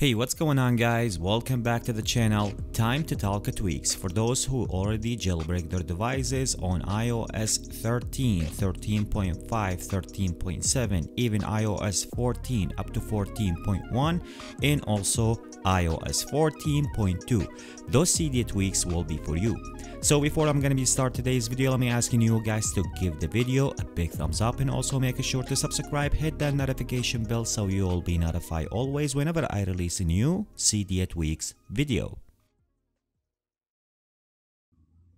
Hey, what's going on guys? Welcome back to the channel. Time to talk at tweaks for those who already jailbreak their devices on iOS 13, 13.5, 13.7, even iOS 14 up to 14.1 and also iOS 14.2. Those CD tweaks will be for you. So before I'm gonna be start today's video, let me asking you guys to give the video a big thumbs up and also make sure to subscribe, hit that notification bell so you will be notified always whenever I release a new, see 8 week's video.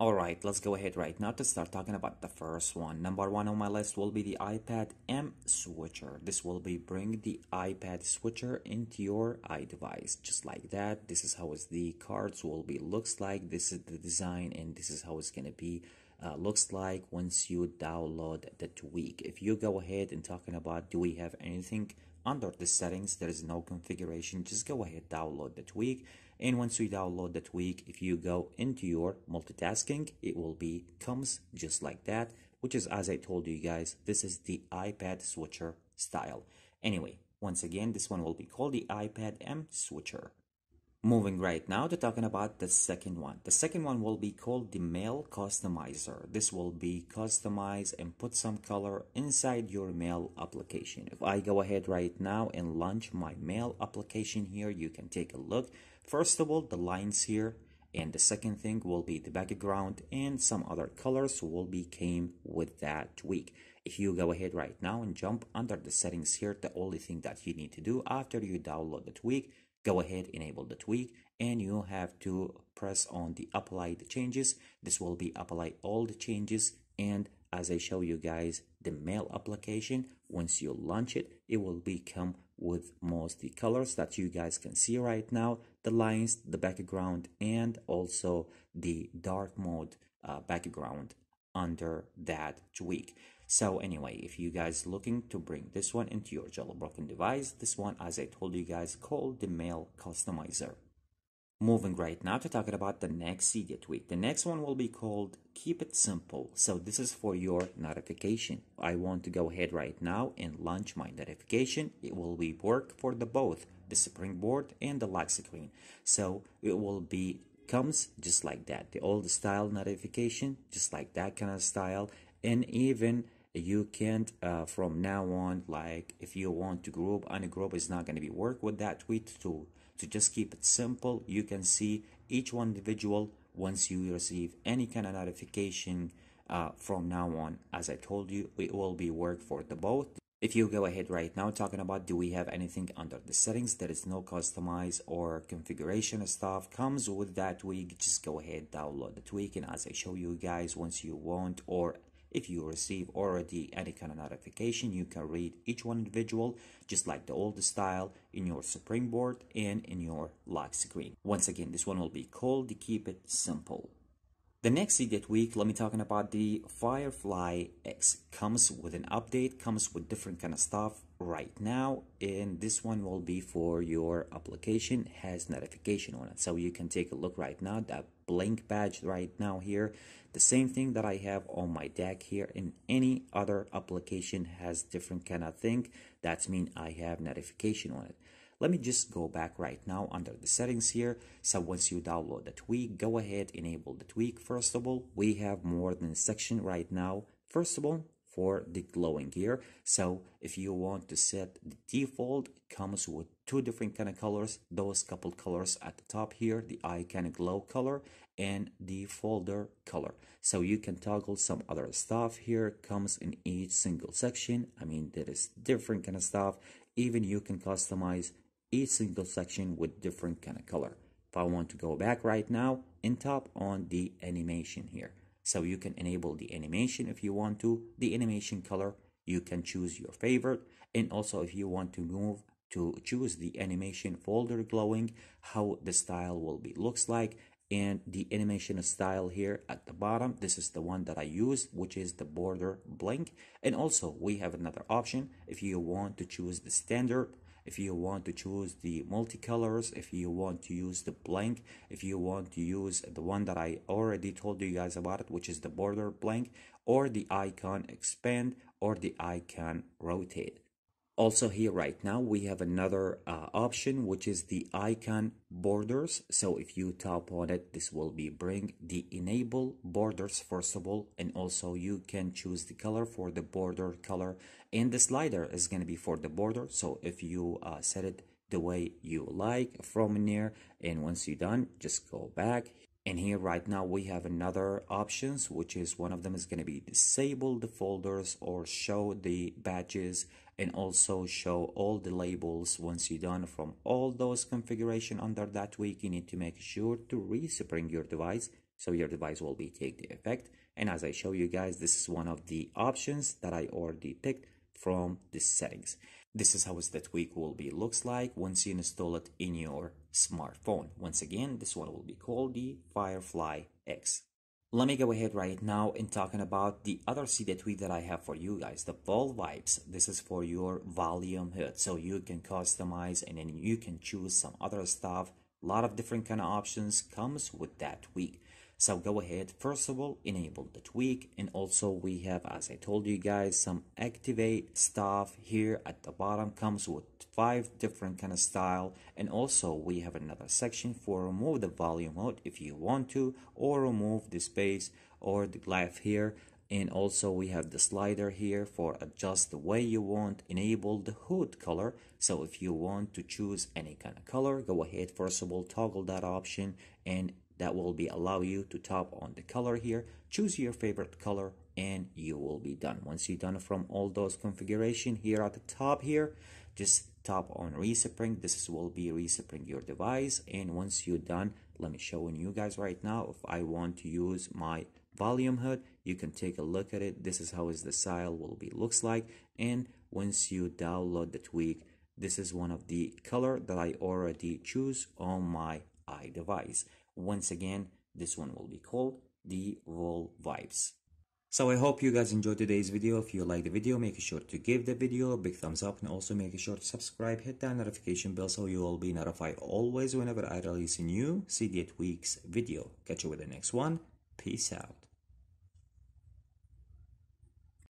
Alright, let's go ahead right now to start talking about the first one. Number one on my list will be the iPad M switcher. This will be bring the iPad switcher into your iDevice. Just like that, this is how the cards will be looks like. This is the design and this is how it's gonna be uh, looks like once you download the tweak. If you go ahead and talking about do we have anything under the settings, there is no configuration, just go ahead download the tweak. And once you download the tweak, if you go into your multitasking, it will be comes just like that, which is as I told you guys, this is the iPad switcher style. Anyway, once again, this one will be called the iPad M switcher. Moving right now to talking about the second one. The second one will be called the mail customizer. This will be customized and put some color inside your mail application. If I go ahead right now and launch my mail application here, you can take a look. First of all, the lines here and the second thing will be the background and some other colors will be came with that tweak if you go ahead right now and jump under the settings here the only thing that you need to do after you download the tweak go ahead enable the tweak and you have to press on the apply the changes this will be apply all the changes and as I show you guys the mail application once you launch it it will become with most the colors that you guys can see right now the lines the background and also the dark mode uh, background under that tweak so anyway, if you guys looking to bring this one into your Jello Broken device, this one, as I told you guys, called the Mail Customizer. Moving right now to talking about the next CD tweak. The next one will be called Keep It Simple. So this is for your notification. I want to go ahead right now and launch my notification. It will be work for the both, the Springboard and the Lexicon. So it will be comes just like that. The old style notification, just like that kind of style. And even you can't uh, from now on like if you want to group any group is not going to be work with that tweet tool to just keep it simple you can see each one individual once you receive any kind of notification uh, from now on as i told you it will be work for the both if you go ahead right now talking about do we have anything under the settings there is no customize or configuration stuff comes with that tweak just go ahead download the tweak and as i show you guys once you want or if you receive already any kind of notification, you can read each one individual, just like the old style in your Board and in your lock screen. Once again, this one will be called the Keep It Simple. The next Seagate week, let me talking about the Firefly X. Comes with an update, comes with different kind of stuff right now. And this one will be for your application, has notification on it. So you can take a look right now, that blank badge right now here. The same thing that I have on my deck here in any other application has different kind of thing. That's mean I have notification on it. Let me just go back right now under the settings here. So once you download the tweak, go ahead, enable the tweak. First of all, we have more than a section right now. First of all, for the glowing gear. so if you want to set the default it comes with two different kind of colors those couple colors at the top here the icon glow color and the folder color so you can toggle some other stuff here it comes in each single section i mean there is different kind of stuff even you can customize each single section with different kind of color. If I want to go back right now and tap on the animation here. So you can enable the animation if you want to, the animation color, you can choose your favorite. And also if you want to move to choose the animation folder glowing, how the style will be looks like and the animation style here at the bottom this is the one that i use which is the border blink and also we have another option if you want to choose the standard if you want to choose the multicolors if you want to use the blank if you want to use the one that i already told you guys about it which is the border blank or the icon expand or the icon rotate also here right now, we have another uh, option, which is the icon borders. So if you tap on it, this will be bring the enable borders first of all. And also you can choose the color for the border color and the slider is going to be for the border. So if you uh, set it the way you like from near and once you're done, just go back and here right now we have another options which is one of them is going to be disable the folders or show the badges and also show all the labels once you're done from all those configuration under that week you need to make sure to respring your device so your device will be take the effect and as I show you guys this is one of the options that I already picked from the settings this is how is that week will be looks like once you install it in your smartphone once again this one will be called the Firefly X let me go ahead right now and talking about the other CD tweak that I have for you guys, the Vol Vibes. This is for your volume hood, so you can customize and then you can choose some other stuff. A lot of different kind of options comes with that tweak. So go ahead, first of all, enable the tweak and also we have, as I told you guys, some activate stuff here at the bottom comes with five different kind of style and also we have another section for remove the volume mode if you want to or remove the space or the glyph here and also we have the slider here for adjust the way you want enable the hood color so if you want to choose any kind of color go ahead first of all toggle that option and that will be allow you to tap on the color here choose your favorite color and you will be done once you're done from all those configuration here at the top here just tap on respring this will be respring your device and once you're done let me show you guys right now if i want to use my volume hood you can take a look at it this is how is the style will be looks like and once you download the tweak this is one of the color that i already choose on my i device once again this one will be called the roll vibes so I hope you guys enjoyed today's video. If you like the video, make sure to give the video a big thumbs up and also make sure to subscribe, hit that notification bell so you will be notified always whenever I release a new CD8 Weeks video. Catch you with the next one. Peace out.